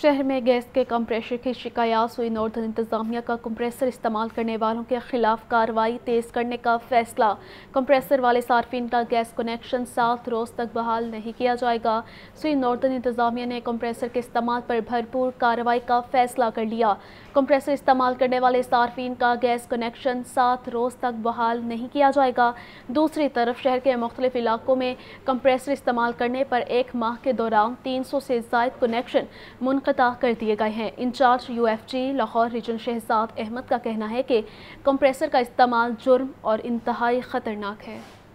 शहर में गैस के कंप्रेशर की शिकायत हुई नॉर्दर्न इंतजामिया का कंप्रेसर इस्तेमाल करने वालों के खिलाफ कार्रवाई तेज़ करने का फैसला कंप्रेसर वाले सार्फिन का गैस कनेक्शन सात रोज़ तक बहाल नहीं किया जाएगा सुई नॉर्दर्न इंतजामिया ने कंप्रेसर के इस्तेमाल पर भरपूर कार्रवाई का फैसला कर लिया कंप्रेसर इस्तेमाल करने वाले सार्फिन का गैस कनेक्शन सात रोज़ तक बहाल नहीं किया जाएगा दूसरी तरफ शहर के मुख्तलिफ इलाकों में कंप्रेसर इस्तेमाल करने पर एक माह के दौरान तीन सौ से जायद कनेक्शन मुन फ़तह कर दिए गए हैं incharge UFG Lahore region Shahzad Ahmad का कहना है कि कंप्रेसर का इस्तेमाल जुर्म और इंतहाई ख़तरनाक है